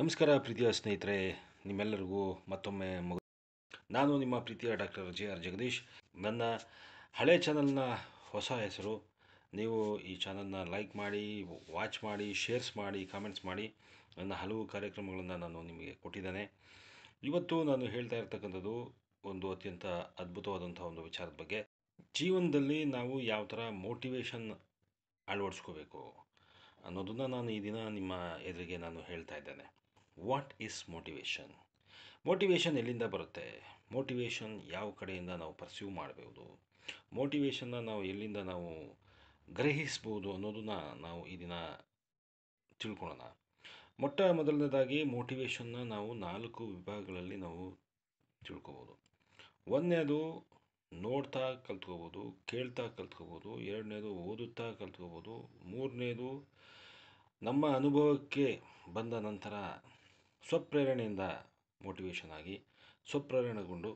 ನಮಸ್ಕಾರ ಪ್ರೀತಿಯ ಸ್ನೇಹಿತರೆ ನಿಮ್ಮೆಲ್ಲರಿಗೂ ಮತ್ತೊಮ್ಮೆ ಮಗು ನಾನು ನಿಮ್ಮ ಪ್ರೀತಿಯ ಡಾಕ್ಟರ್ ಜೆ ಆರ್ ಜಗದೀಶ್ ನನ್ನ ಹಳೆ ಚಾನಲ್ನ ಹೊಸ ಹೆಸರು ನೀವು ಈ ಚಾನಲ್ನ ಲೈಕ್ ಮಾಡಿ ವಾಚ್ ಮಾಡಿ ಶೇರ್ಸ್ ಮಾಡಿ ಕಾಮೆಂಟ್ಸ್ ಮಾಡಿ ನನ್ನ ಹಲವು ಕಾರ್ಯಕ್ರಮಗಳನ್ನು ನಾನು ನಿಮಗೆ ಕೊಟ್ಟಿದ್ದೇನೆ ಇವತ್ತು ನಾನು ಹೇಳ್ತಾ ಇರ್ತಕ್ಕಂಥದ್ದು ಒಂದು ಅತ್ಯಂತ ಅದ್ಭುತವಾದಂಥ ಒಂದು ವಿಚಾರದ ಬಗ್ಗೆ ಜೀವನದಲ್ಲಿ ನಾವು ಯಾವ ಥರ ಮೋಟಿವೇಶನ್ ಅಳವಡಿಸ್ಕೋಬೇಕು ಅನ್ನೋದನ್ನು ನಾನು ಈ ದಿನ ನಿಮ್ಮ ಎದುರಿಗೆ ನಾನು ಹೇಳ್ತಾ ಇದ್ದೇನೆ ವಾಟ್ ಈಸ್ ಮೋಟಿವೇಶನ್ ಮೋಟಿವೇಶನ್ ಎಲ್ಲಿಂದ ಬರುತ್ತೆ ಮೋಟಿವೇಶನ್ ಯಾವ ಕಡೆಯಿಂದ ನಾವು ಪರ್ಸ್ಯೂ ಮಾಡಬಹುದು ಮೋಟಿವೇಶನ್ನ ನಾವು ಎಲ್ಲಿಂದ ನಾವು ಗ್ರಹಿಸ್ಬೋದು ಅನ್ನೋದನ್ನ ನಾವು ಈ ದಿನ ತಿಳ್ಕೊಳ್ಳೋಣ ಮೊಟ್ಟ ಮೊದಲನೇದಾಗಿ ಮೋಟಿವೇಶನ್ನ ನಾವು ನಾಲ್ಕು ವಿಭಾಗಗಳಲ್ಲಿ ನಾವು ತಿಳ್ಕೊಬೋದು ಒಂದನೇದು ನೋಡ್ತಾ ಕಲ್ತ್ಕೋಬೋದು ಕೇಳ್ತಾ ಕಲ್ತ್ಕೋಬೋದು ಎರಡನೇದು ಓದುತ್ತಾ ಕಲ್ತ್ಕೋಬೋದು ಮೂರನೇದು ನಮ್ಮ ಅನುಭವಕ್ಕೆ ಬಂದ ನಂತರ ಸ್ವಪ್ರೇರಣೆಯಿಂದ ಮೋಟಿವೇಶನ್ ಆಗಿ ಸ್ವಪ್ರೇರಣೆಗೊಂಡು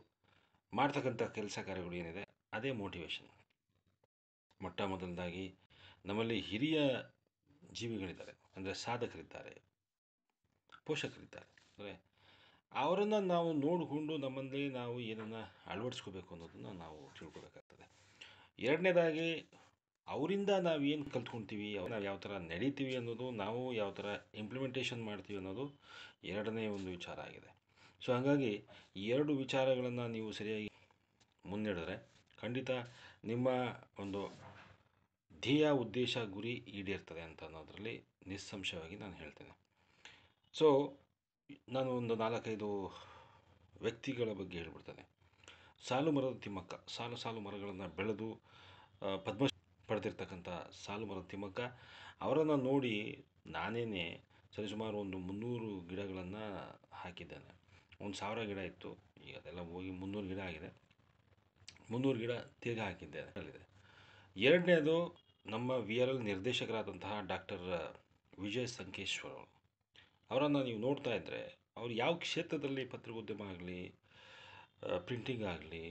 ಮಾಡ್ತಕ್ಕಂಥ ಕೆಲಸ ಕಾರ್ಯಗಳು ಏನಿದೆ ಅದೇ ಮೋಟಿವೇಶನ್ ಮೊಟ್ಟ ಮೊದಲನೇದಾಗಿ ನಮ್ಮಲ್ಲಿ ಹಿರಿಯ ಜೀವಿಗಳಿದ್ದಾರೆ ಅಂದರೆ ಸಾಧಕರಿದ್ದಾರೆ ಪೋಷಕರಿದ್ದಾರೆ ಅಂದರೆ ಅವರನ್ನು ನಾವು ನೋಡಿಕೊಂಡು ನಮ್ಮಲ್ಲಿ ನಾವು ಏನನ್ನು ಅಳವಡಿಸ್ಕೋಬೇಕು ಅನ್ನೋದನ್ನು ನಾವು ತಿಳ್ಕೊಬೇಕಾಗ್ತದೆ ಎರಡನೇದಾಗಿ ಅವರಿಂದ ನಾವು ಏನು ಕಲ್ತ್ಕೊತೀವಿ ನಾವು ಯಾವ ಥರ ನಡೀತೀವಿ ಅನ್ನೋದು ನಾವು ಯಾವ ಥರ ಇಂಪ್ಲಿಮೆಂಟೇಷನ್ ಮಾಡ್ತೀವಿ ಅನ್ನೋದು ಎರಡನೇ ಒಂದು ವಿಚಾರ ಆಗಿದೆ ಸೊ ಹಾಗಾಗಿ ಎರಡು ವಿಚಾರಗಳನ್ನು ನೀವು ಸರಿಯಾಗಿ ಮುನ್ನಡೆದರೆ ಖಂಡಿತ ನಿಮ್ಮ ಒಂದು ಧ್ಯೇಯ ಉದ್ದೇಶ ಗುರಿ ಈಡೇರ್ತದೆ ಅಂತ ಅನ್ನೋದರಲ್ಲಿ ನಿಸ್ಸಂಶಯವಾಗಿ ನಾನು ಹೇಳ್ತೇನೆ ಸೊ ನಾನು ಒಂದು ನಾಲ್ಕೈದು ವ್ಯಕ್ತಿಗಳ ಬಗ್ಗೆ ಹೇಳ್ಬಿಡ್ತೇನೆ ಸಾಲು ಮರದ ತಿಮ್ಮಕ್ಕ ಸಾಲು ಸಾಲು ಮರಗಳನ್ನು ಬೆಳೆದು ಪದ್ಮ ಪಡೆದಿರ್ತಕ್ಕಂಥ ಸಾಲುಮರ ತಿಮ್ಮಕ್ಕ ಅವರನ್ನು ನೋಡಿ ನಾನೇ ಸರಿಸುಮಾರು ಒಂದು ಮುನ್ನೂರು ಗಿಡಗಳನ್ನು ಹಾಕಿದ್ದೇನೆ ಒಂದು ಸಾವಿರ ಗಿಡ ಇತ್ತು ಈಗ ಅದೆಲ್ಲ ಹೋಗಿ ಮುನ್ನೂರು ಗಿಡ ಆಗಿದೆ ಮುನ್ನೂರು ಗಿಡ ತಿರ್ಗಿ ಹಾಕಿದ್ದೇನೆ ಎರಡನೇದು ನಮ್ಮ ವಿ ಆರ್ ಎಲ್ ನಿರ್ದೇಶಕರಾದಂತಹ ಡಾಕ್ಟರ್ ವಿಜಯ್ ಸಂಕೇಶ್ವರ್ ಅವರು ಅವರನ್ನು ನೀವು ನೋಡ್ತಾ ಇದ್ದರೆ ಅವರು ಯಾವ ಕ್ಷೇತ್ರದಲ್ಲಿ ಪತ್ರಿಕೋದ್ಯಮ ಆಗಲಿ ಪ್ರಿಂಟಿಂಗ್ ಆಗಲಿ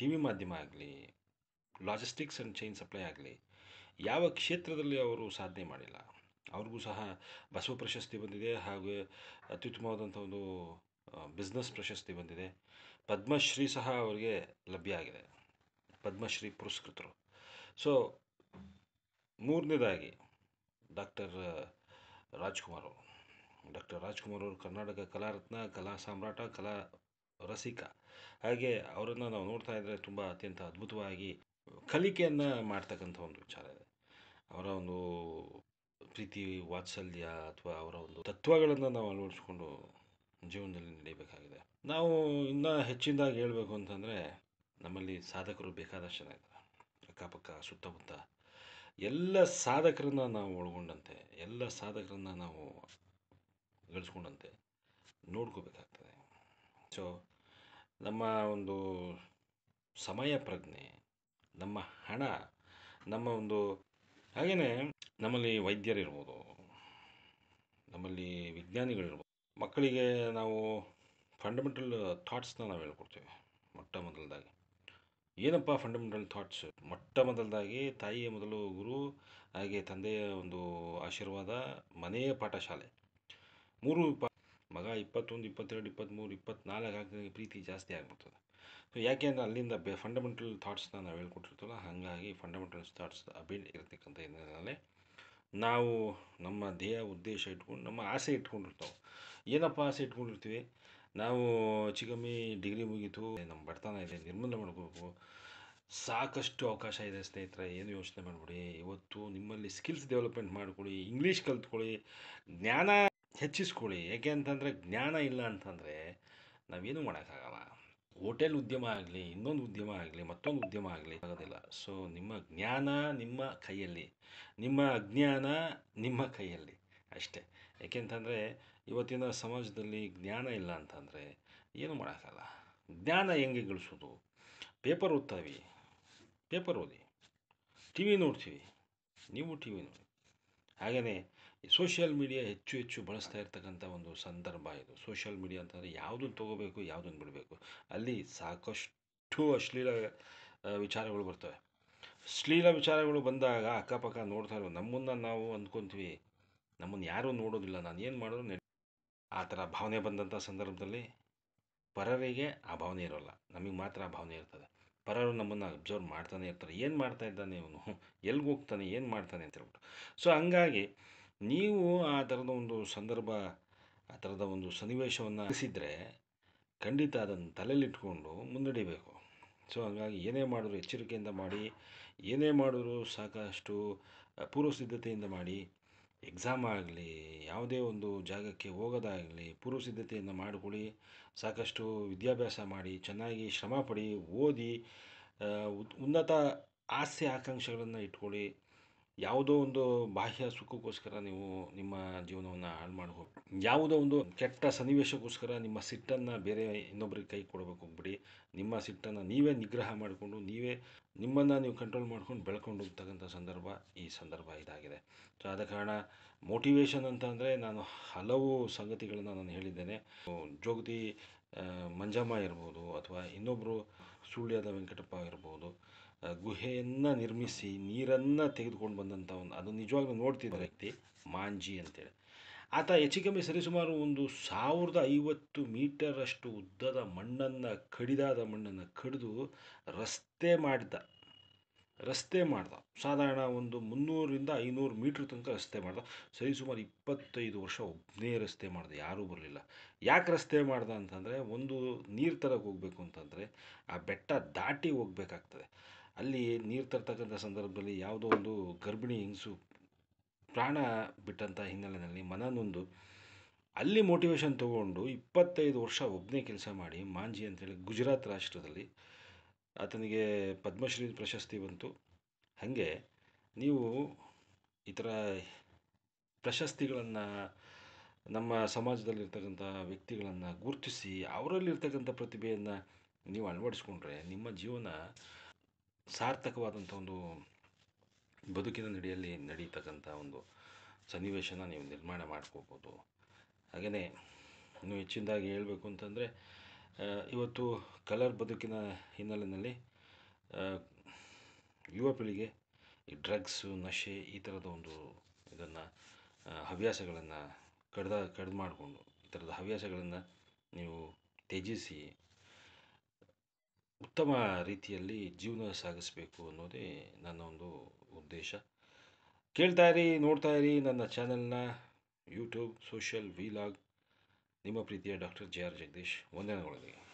ಟಿ ವಿ ಮಾಧ್ಯಮ ಆಗಲಿ ಲಾಜಿಸ್ಟಿಕ್ಸ್ ಆ್ಯಂಡ್ ಚೈನ್ ಸಪ್ಲೈ ಆಗಲಿ ಯಾವ ಕ್ಷೇತ್ರದಲ್ಲಿ ಅವರು ಸಾಧನೆ ಮಾಡಿಲ್ಲ ಅವ್ರಿಗೂ ಸಹ ಬಸವ ಪ್ರಶಸ್ತಿ ಬಂದಿದೆ ಹಾಗೆ ಅತ್ಯುತ್ತಮವಾದಂಥ ಒಂದು ಬಿಸ್ನೆಸ್ ಪ್ರಶಸ್ತಿ ಬಂದಿದೆ ಪದ್ಮಶ್ರೀ ಸಹ ಅವರಿಗೆ ಲಭ್ಯ ಆಗಿದೆ ಪದ್ಮಶ್ರೀ ಪುರಸ್ಕೃತರು ಸೊ ಮೂರನೇದಾಗಿ ಡಾಕ್ಟರ್ ರಾಜ್ಕುಮಾರ್ ಅವರು ಡಾಕ್ಟರ್ ರಾಜ್ಕುಮಾರ್ ಅವರು ಕರ್ನಾಟಕ ಕಲಾರತ್ನ ಕಲಾ ಸಾಮ್ರಾಟ ಕಲಾ ರಸಿಕ ಹಾಗೆ ಅವರನ್ನು ನಾವು ನೋಡ್ತಾ ಇದ್ದರೆ ತುಂಬ ಅತ್ಯಂತ ಅದ್ಭುತವಾಗಿ ಕಲಿಕೆಯನ್ನು ಮಾಡ್ತಕ್ಕಂಥ ಒಂದು ವಿಚಾರ ಇದೆ ಅವರ ಒಂದು ಪ್ರೀತಿ ವಾತ್ಸಲ್ಯ ಅಥವಾ ಅವರ ಒಂದು ತತ್ವಗಳನ್ನು ನಾವು ಅಳವಡಿಸ್ಕೊಂಡು ಜೀವನದಲ್ಲಿ ನಡೀಬೇಕಾಗಿದೆ ನಾವು ಇನ್ನೂ ಹೆಚ್ಚಿನದಾಗಿ ಹೇಳಬೇಕು ಅಂತಂದರೆ ನಮ್ಮಲ್ಲಿ ಸಾಧಕರು ಬೇಕಾದಷ್ಟು ಜನ ಇದ್ದಾರೆ ಅಕ್ಕಪಕ್ಕ ಸುತ್ತಮುತ್ತ ಎಲ್ಲ ಸಾಧಕರನ್ನು ನಾವು ಒಳಗೊಂಡಂತೆ ಎಲ್ಲ ಸಾಧಕರನ್ನು ನಾವು ಗಳಿಸ್ಕೊಂಡಂತೆ ನೋಡ್ಕೋಬೇಕಾಗ್ತದೆ ಸೊ ನಮ್ಮ ಒಂದು ಸಮಯ ಪ್ರಜ್ಞೆ ನಮ್ಮ ಹಣ ನಮ್ಮ ಒಂದು ಹಾಗೆಯೇ ನಮ್ಮಲ್ಲಿ ವೈದ್ಯರಿರ್ಬೋದು ನಮ್ಮಲ್ಲಿ ವಿಜ್ಞಾನಿಗಳಿರ್ಬೋದು ಮಕ್ಕಳಿಗೆ ನಾವು ಫಂಡಮೆಂಟಲ್ ಥಾಟ್ಸನ್ನ ನಾವು ಹೇಳ್ಕೊಡ್ತೇವೆ ಮೊಟ್ಟ ಮೊದಲದಾಗಿ ಏನಪ್ಪ ಫಂಡಮೆಂಟಲ್ ಥಾಟ್ಸ್ ಮೊಟ್ಟ ಮೊದಲದಾಗಿ ತಾಯಿಯ ಮೊದಲು ಗುರು ಹಾಗೆ ತಂದೆಯ ಒಂದು ಆಶೀರ್ವಾದ ಮನೆಯ ಪಾಠಶಾಲೆ ಮೂರು ಪಾ ಮಗ ಇಪ್ಪತ್ತೊಂದು ಇಪ್ಪತ್ತೆರಡು ಇಪ್ಪತ್ತ್ಮೂರು ಇಪ್ಪತ್ತ್ನಾಲ್ಕು ಆಗ್ತದೆ ಪ್ರೀತಿ ಜಾಸ್ತಿ ಆಗ್ಬಿಡ್ತದೆ ಯಾಕೆ ಅಂದರೆ ಅಲ್ಲಿಂದ ಬೆ ಫಂಡಮೆಂಟಲ್ ಥಾಟ್ಸ್ನ ನಾವು ಹೇಳ್ಕೊಟ್ಟಿರ್ತೀವಲ್ಲ ಹಾಗಾಗಿ ಫಂಡಮೆಂಟಲ್ ಥಾಟ್ಸ್ ಅಬಿಡ್ ಇರತಕ್ಕಂಥ ಹಿನ್ನೆಲೆಯಲ್ಲಿ ನಾವು ನಮ್ಮ ಧ್ಯೇಯ ಉದ್ದೇಶ ಇಟ್ಕೊಂಡು ನಮ್ಮ ಆಸೆ ಇಟ್ಕೊಂಡಿರ್ತಾವೆ ಏನಪ್ಪ ಆಸೆ ಇಟ್ಕೊಂಡಿರ್ತೀವಿ ನಾವು ಚಿಗಮಿ ಡಿಗ್ರಿ ಮುಗೀತು ನಮ್ಮ ಬಡತನ ಇದೆ ನಿರ್ಮೂಲನೆ ಮಾಡ್ಕೋಬೇಕು ಸಾಕಷ್ಟು ಅವಕಾಶ ಇದೆ ಸ್ನೇಹಿತರೆ ಏನು ಯೋಚನೆ ಮಾಡಬೇಡಿ ಇವತ್ತು ನಿಮ್ಮಲ್ಲಿ ಸ್ಕಿಲ್ಸ್ ಡೆವಲಪ್ಮೆಂಟ್ ಮಾಡಿಕೊಳ್ಳಿ ಇಂಗ್ಲೀಷ್ ಕಲ್ತ್ಕೊಳ್ಳಿ ಜ್ಞಾನ ಹೆಚ್ಚಿಸ್ಕೊಳ್ಳಿ ಯಾಕೆ ಅಂತಂದರೆ ಜ್ಞಾನ ಇಲ್ಲ ಅಂತಂದರೆ ನಾವೇನು ಮಾಡೋಕ್ಕಾಗಲ್ಲ ಹೋಟೆಲ್ ಉದ್ಯಮ ಆಗಲಿ ಇನ್ನೊಂದು ಉದ್ಯಮ ಆಗಲಿ ಮತ್ತೊಂದು ಉದ್ಯಮ ಆಗಲಿ ಆಗೋದಿಲ್ಲ ಸೊ ನಿಮ್ಮ ಜ್ಞಾನ ನಿಮ್ಮ ಕೈಯಲ್ಲಿ ನಿಮ್ಮ ಅಜ್ಞಾನ ನಿಮ್ಮ ಕೈಯಲ್ಲಿ ಅಷ್ಟೇ ಏಕೆಂತಂದರೆ ಇವತ್ತಿನ ಸಮಾಜದಲ್ಲಿ ಜ್ಞಾನ ಇಲ್ಲ ಅಂತಂದರೆ ಏನು ಮಾಡೋಕ್ಕಲ್ಲ ಜ್ಞಾನ ಹೆಂಗೆ ಗಳಿಸೋದು ಪೇಪರ್ ಓದ್ತಾವೆ ಪೇಪರ್ ಓದಿ ಟಿ ವಿ ನೋಡ್ತೀವಿ ನೀವು ಟಿ ವಿ ನೋಡಿ ಹಾಗೆಯೇ ಈ ಸೋಷಿಯಲ್ ಮೀಡಿಯಾ ಹೆಚ್ಚು ಹೆಚ್ಚು ಬಳಸ್ತಾ ಇರ್ತಕ್ಕಂಥ ಒಂದು ಸಂದರ್ಭ ಇದು ಸೋಷಿಯಲ್ ಮೀಡಿಯಾ ಅಂತಂದರೆ ಯಾವುದನ್ನು ತೊಗೋಬೇಕು ಯಾವುದನ್ನು ಬಿಡಬೇಕು ಅಲ್ಲಿ ಸಾಕಷ್ಟು ಅಶ್ಲೀಲ ವಿಚಾರಗಳು ಬರ್ತವೆ ಅಶ್ಲೀಲ ವಿಚಾರಗಳು ಬಂದಾಗ ಅಕ್ಕಪಕ್ಕ ನೋಡ್ತಾ ಇರೋ ನಮ್ಮನ್ನು ನಾವು ಅಂದ್ಕೊತೀವಿ ನಮ್ಮನ್ನು ಯಾರೂ ನೋಡೋದಿಲ್ಲ ನಾನು ಏನು ಮಾಡಿದ್ರು ನಡೆ ಆ ಥರ ಭಾವನೆ ಬಂದಂಥ ಸಂದರ್ಭದಲ್ಲಿ ಪರರಿಗೆ ಆ ಭಾವನೆ ಇರೋಲ್ಲ ನಮಗೆ ಮಾತ್ರ ಆ ಭಾವನೆ ಇರ್ತದೆ ಪರರು ನಮ್ಮನ್ನು ಅಬ್ಸರ್ವ್ ಮಾಡ್ತಾನೆ ಇರ್ತಾರೆ ಏನು ಮಾಡ್ತಾ ಇದ್ದಾನೆ ಇವನು ಎಲ್ಲಿಗೆ ಹೋಗ್ತಾನೆ ಏನು ಮಾಡ್ತಾನೆ ಅಂತ ಹೇಳ್ಬಿಟ್ಟು ಸೊ ಹಂಗಾಗಿ ನೀವು ಆ ಥರದ ಒಂದು ಸಂದರ್ಭ ಆ ಥರದ ಒಂದು ಸನ್ನಿವೇಶವನ್ನು ಅನಿಸಿದರೆ ಖಂಡಿತ ಅದನ್ನು ತಲೆಯಲ್ಲಿಟ್ಕೊಂಡು ಮುನ್ನಡಿಬೇಕು ಸೊ ಹಾಗಾಗಿ ಏನೇ ಮಾಡಿದ್ರು ಎಚ್ಚರಿಕೆಯಿಂದ ಮಾಡಿ ಏನೇ ಮಾಡಿದ್ರು ಸಾಕಷ್ಟು ಪೂರ್ವಸಿದ್ಧತೆಯಿಂದ ಸಿದ್ಧತೆಯಿಂದ ಮಾಡಿ ಎಕ್ಸಾಮ್ ಆಗಲಿ ಯಾವುದೇ ಒಂದು ಜಾಗಕ್ಕೆ ಹೋಗೋದಾಗಲಿ ಪೂರ್ವಸಿದ್ಧತೆಯನ್ನು ಮಾಡಿಕೊಳ್ಳಿ ಸಾಕಷ್ಟು ವಿದ್ಯಾಭ್ಯಾಸ ಮಾಡಿ ಚೆನ್ನಾಗಿ ಶ್ರಮ ಪಡಿ ಓದಿ ಉನ್ನತ ಆಸೆ ಆಕಾಂಕ್ಷೆಗಳನ್ನು ಇಟ್ಕೊಳ್ಳಿ ಯಾವುದೋ ಒಂದು ಬಾಹ್ಯ ಸುಖಕ್ಕೋಸ್ಕರ ನೀವು ನಿಮ್ಮ ಜೀವನವನ್ನು ಹಾಳು ಮಾಡಿ ಯಾವುದೋ ಒಂದು ಕೆಟ್ಟ ಸನ್ನಿವೇಶಕ್ಕೋಸ್ಕರ ನಿಮ್ಮ ಸಿಟ್ಟನ್ನು ಬೇರೆ ಇನ್ನೊಬ್ಬರಿಗೆ ಕೈ ಕೊಡಬೇಕು ಹೋಗ್ಬಿಡಿ ನಿಮ್ಮ ಸಿಟ್ಟನ್ನು ನೀವೇ ನಿಗ್ರಹ ಮಾಡಿಕೊಂಡು ನೀವೇ ನಿಮ್ಮನ್ನು ನೀವು ಕಂಟ್ರೋಲ್ ಮಾಡ್ಕೊಂಡು ಬೆಳ್ಕೊಂಡು ಹೋಗ್ತಕ್ಕಂಥ ಸಂದರ್ಭ ಈ ಸಂದರ್ಭ ಇದಾಗಿದೆ ಸೊ ಆದ ಕಾರಣ ಮೋಟಿವೇಶನ್ ಅಂತ ಅಂದರೆ ನಾನು ಹಲವು ಸಂಗತಿಗಳನ್ನು ನಾನು ಹೇಳಿದ್ದೇನೆ ಜೋಗತಿ ಮಂಜಮ್ಮ ಇರ್ಬೋದು ಅಥವಾ ಇನ್ನೊಬ್ಬರು ಸುಳ್ಯದ ವೆಂಕಟಪ್ಪ ಇರ್ಬೋದು ಗುಹೆಯನ್ನು ನಿರ್ಮಿಸಿ ನೀರನ್ನು ತೆಗೆದುಕೊಂಡು ಒಂದು ಅದು ನಿಜವಾಗ್ಲೂ ನೋಡ್ತಿದ್ದ ವ್ಯಕ್ತಿ ಮಾಂಜಿ ಅಂತೇಳಿ ಆತ ಹೆಚ್ಚು ಕಮ್ಮಿ ಸರಿಸುಮಾರು ಒಂದು ಸಾವಿರದ ಐವತ್ತು ಮೀಟರಷ್ಟು ಉದ್ದದ ಮಣ್ಣನ್ನು ಕಡಿದಾದ ಮಣ್ಣನ್ನು ಕಡಿದು ರಸ್ತೆ ಮಾಡಿದ ರಸ್ತೆ ಮಾಡ್ದ ಸಾಧಾರಣ ಒಂದು ಮುನ್ನೂರಿಂದ ಐನೂರು ಮೀಟ್ರ್ ತನಕ ರಸ್ತೆ ಮಾಡ್ದ ಸರಿಸುಮಾರು ಇಪ್ಪತ್ತೈದು ವರ್ಷ ಒಬ್ಬನೇ ರಸ್ತೆ ಮಾಡ್ದೆ ಯಾರೂ ಬರಲಿಲ್ಲ ಯಾಕೆ ರಸ್ತೆ ಮಾಡ್ದ ಅಂತಂದರೆ ಒಂದು ನೀರು ತರಕ್ಕೆ ಹೋಗಬೇಕು ಅಂತಂದರೆ ಆ ಬೆಟ್ಟ ದಾಟಿ ಹೋಗ್ಬೇಕಾಗ್ತದೆ ಅಲ್ಲಿ ನೀರು ತರ್ತಕ್ಕಂಥ ಸಂದರ್ಭದಲ್ಲಿ ಯಾವುದೋ ಒಂದು ಗರ್ಭಿಣಿ ಹೆಂಗಸು ಪ್ರಾಣ ಬಿಟ್ಟಂಥ ಹಿನ್ನೆಲೆಯಲ್ಲಿ ಮನನೊಂದು ಅಲ್ಲಿ ಮೋಟಿವೇಶನ್ ತೊಗೊಂಡು ಇಪ್ಪತ್ತೈದು ವರ್ಷ ಒಬ್ಬನೇ ಕೆಲಸ ಮಾಡಿ ಮಾಂಜಿ ಅಂತೇಳಿ ಗುಜರಾತ್ ರಾಷ್ಟ್ರದಲ್ಲಿ ಆತನಿಗೆ ಪದ್ಮಶ್ರೀ ಪ್ರಶಸ್ತಿ ಬಂತು ಹಾಗೆ ನೀವು ಈ ಥರ ಪ್ರಶಸ್ತಿಗಳನ್ನು ನಮ್ಮ ಸಮಾಜದಲ್ಲಿರ್ತಕ್ಕಂಥ ವ್ಯಕ್ತಿಗಳನ್ನು ಗುರುತಿಸಿ ಅವರಲ್ಲಿರ್ತಕ್ಕಂಥ ಪ್ರತಿಭೆಯನ್ನು ನೀವು ಅಳವಡಿಸ್ಕೊಂಡ್ರೆ ನಿಮ್ಮ ಜೀವನ ಸಾರ್ಥಕವಾದಂಥ ಒಂದು ಬದುಕಿನ ನಡೆಯಲ್ಲಿ ನಡೀತಕ್ಕಂಥ ಒಂದು ಸನ್ನಿವೇಶನ ನೀವು ನಿರ್ಮಾಣ ಮಾಡ್ಕೋಬೋದು ಹಾಗೆಯೇ ನೀವು ಹೆಚ್ಚಿನದಾಗಿ ಹೇಳಬೇಕು ಅಂತಂದರೆ ಇವತ್ತು ಕಲರ್ ಬದುಕಿನ ಹಿನ್ನೆಲೆಯಲ್ಲಿ ಯುವ ಪೀಳಿಗೆ ಈ ಡ್ರಗ್ಸು ನಶೆ ಈ ಥರದ ಒಂದು ಇದನ್ನು ಹವ್ಯಾಸಗಳನ್ನು ಕಡ್ದ ಕಡ್ದು ಮಾಡಿಕೊಂಡು ಈ ಥರದ ಹವ್ಯಾಸಗಳನ್ನು ನೀವು ತ್ಯಜಿಸಿ ಉತ್ತಮ ರೀತಿಯಲ್ಲಿ ಜೀವನ ಸಾಗಿಸಬೇಕು ಅನ್ನೋದೇ ನನ್ನ ಒಂದು ಉದ್ದೇಶ ಕೇಳ್ತಾ ಇರಿ ನೋಡ್ತಾ ಇರಿ ನನ್ನ ಚಾನೆಲ್ನ ಯೂಟ್ಯೂಬ್ ಸೋಷಿಯಲ್ ವಿಲಾಗ್ ನಿಮ್ಮ ಪ್ರೀತಿಯ ಡಾಕ್ಟರ್ ಜೆ ಆರ್ ಜಗದೀಶ್ ವಂದನೆಗಳೊಂದಿಗೆ